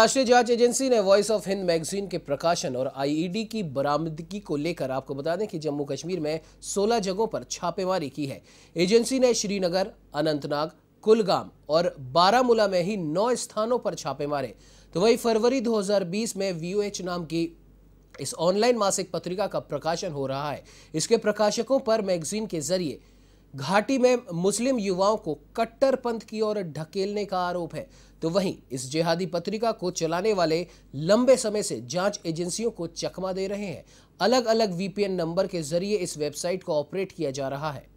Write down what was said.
राष्ट्रीय जांच एजेंसी ने वॉइस ऑफ हिंद मैगजीन के प्रकाशन और आईईडी की बरामदगी को लेकर आपको बता दें कि जम्मू कश्मीर में 16 जगहों पर छापेमारी की है एजेंसी ने श्रीनगर अनंतनाग कुलगाम और बारामूला में ही नौ स्थानों पर छापे मारे तो वही फरवरी 2020 में वीओएच नाम की इस ऑनलाइन मासिक पत्रिका का प्रकाशन हो रहा है इसके प्रकाशकों पर मैगजीन के जरिए घाटी में मुस्लिम युवाओं को कट्टरपंथ की ओर ढकेलने का आरोप है तो वहीं इस जिहादी पत्रिका को चलाने वाले लंबे समय से जांच एजेंसियों को चकमा दे रहे हैं अलग अलग वीपीएन नंबर के जरिए इस वेबसाइट को ऑपरेट किया जा रहा है